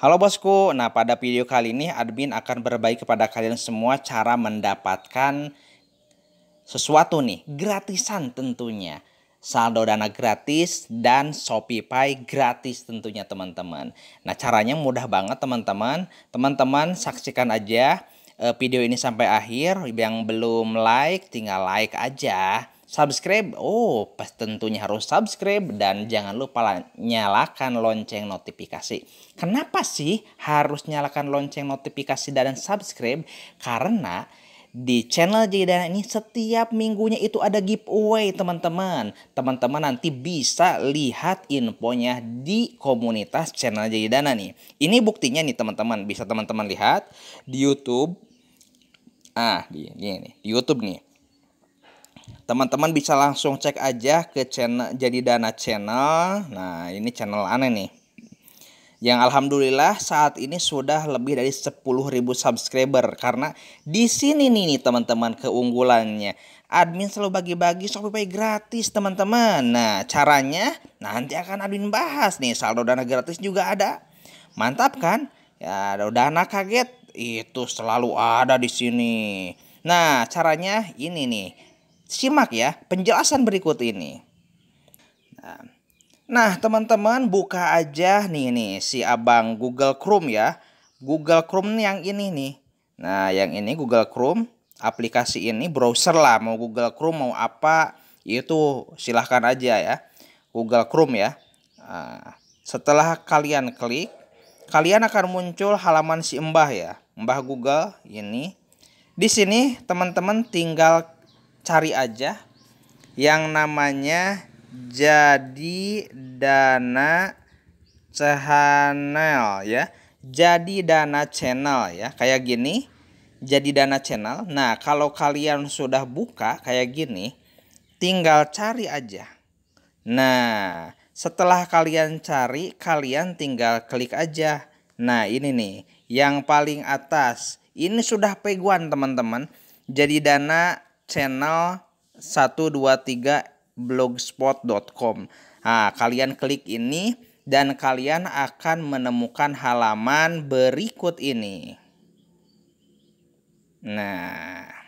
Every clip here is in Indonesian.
Halo bosku, nah pada video kali ini admin akan berbagi kepada kalian semua cara mendapatkan sesuatu nih, gratisan tentunya. Saldo dana gratis dan Shopee Pay gratis tentunya teman-teman. Nah caranya mudah banget teman-teman. Teman-teman saksikan aja eh, video ini sampai akhir. Yang belum like tinggal like aja subscribe, oh pas tentunya harus subscribe dan jangan lupa nyalakan lonceng notifikasi. Kenapa sih harus nyalakan lonceng notifikasi dan subscribe? Karena di channel Jidana ini setiap minggunya itu ada giveaway teman-teman. Teman-teman nanti bisa lihat infonya di komunitas channel Jidana nih. Ini buktinya nih teman-teman, bisa teman-teman lihat di YouTube. Ah, di, ini di YouTube nih teman-teman bisa langsung cek aja ke channel jadi dana channel nah ini channel aneh nih yang alhamdulillah saat ini sudah lebih dari 10.000 subscriber karena di sini nih, teman-teman keunggulannya admin selalu bagi-bagi Shopee Pay gratis teman-teman nah caranya nanti akan admin bahas nih saldo dana gratis juga ada mantap kan ya dana kaget itu selalu ada di sini nah caranya ini nih Simak ya penjelasan berikut ini. Nah, nah teman-teman buka aja nih nih si abang Google Chrome ya. Google Chrome yang ini nih. Nah yang ini Google Chrome aplikasi ini browser lah mau Google Chrome mau apa itu silahkan aja ya. Google Chrome ya. Nah, setelah kalian klik kalian akan muncul halaman si Mbah ya. Mbah Google ini. Di sini teman-teman tinggal cari aja yang namanya jadi dana channel ya jadi dana channel ya kayak gini jadi dana channel nah kalau kalian sudah buka kayak gini tinggal cari aja nah setelah kalian cari kalian tinggal klik aja nah ini nih yang paling atas ini sudah peguan teman-teman jadi dana channel 123 blogspot.com. Nah, kalian klik ini dan kalian akan menemukan halaman berikut ini. Nah,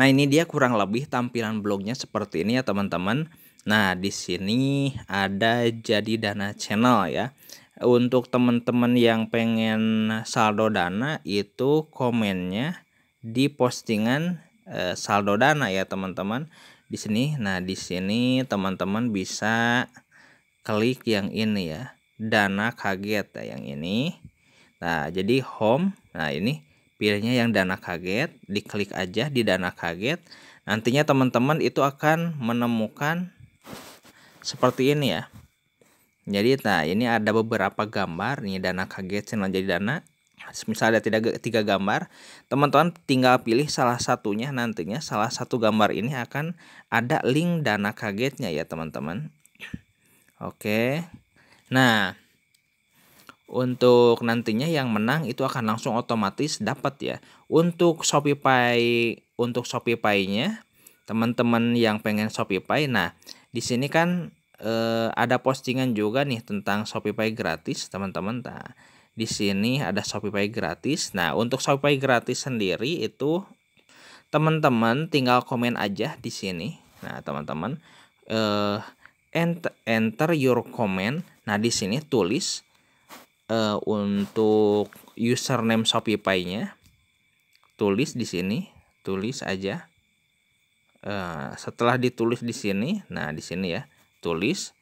Nah, ini dia kurang lebih tampilan blognya seperti ini ya, teman-teman. Nah, di sini ada jadi dana channel ya. Untuk teman-teman yang pengen saldo dana itu komennya di postingan eh, saldo dana ya teman-teman di sini nah di sini teman-teman bisa klik yang ini ya dana kaget ya yang ini nah jadi home nah ini pilihnya yang dana kaget diklik aja di dana kaget nantinya teman-teman itu akan menemukan seperti ini ya jadi nah ini ada beberapa gambar nih dana kaget channel jadi dana misalnya ada tiga, tiga gambar teman-teman tinggal pilih salah satunya nantinya salah satu gambar ini akan ada link dana kagetnya ya teman-teman oke nah untuk nantinya yang menang itu akan langsung otomatis dapat ya untuk Shopify untuk Shopify-nya teman-teman yang pengen Shopify nah di sini kan eh, ada postingan juga nih tentang Shopify gratis teman-teman nah, -teman di sini ada Shopify gratis. Nah, untuk Shopify gratis sendiri itu teman-teman tinggal komen aja di sini. Nah, teman-teman eh, enter, enter your comment. Nah, di sini tulis eh, untuk username Shopify-nya. Tulis di sini, tulis aja. Eh, setelah ditulis di sini, nah di sini ya, tulis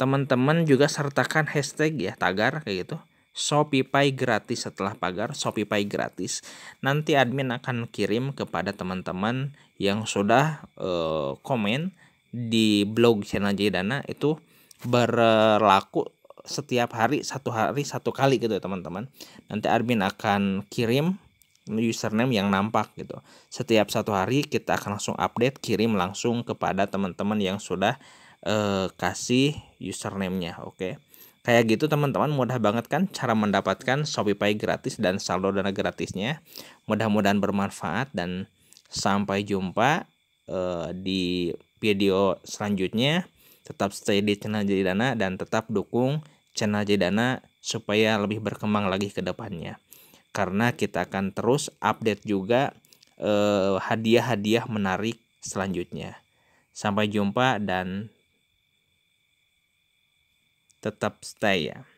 teman-teman juga sertakan hashtag ya tagar kayak gitu ShopeePay gratis setelah pagar ShopeePay gratis nanti admin akan kirim kepada teman-teman yang sudah uh, komen di blog channel Jidana itu berlaku setiap hari satu hari satu kali gitu ya teman-teman nanti admin akan kirim username yang nampak gitu setiap satu hari kita akan langsung update kirim langsung kepada teman-teman yang sudah uh, kasih username nya oke okay? Kayak gitu teman-teman mudah banget kan cara mendapatkan shopeepay gratis dan saldo dana gratisnya. Mudah-mudahan bermanfaat dan sampai jumpa uh, di video selanjutnya. Tetap stay di channel Jadi Dana dan tetap dukung channel Jadi Dana supaya lebih berkembang lagi ke depannya. Karena kita akan terus update juga eh, hadiah-hadiah uh, menarik selanjutnya. Sampai jumpa dan tetap stay ya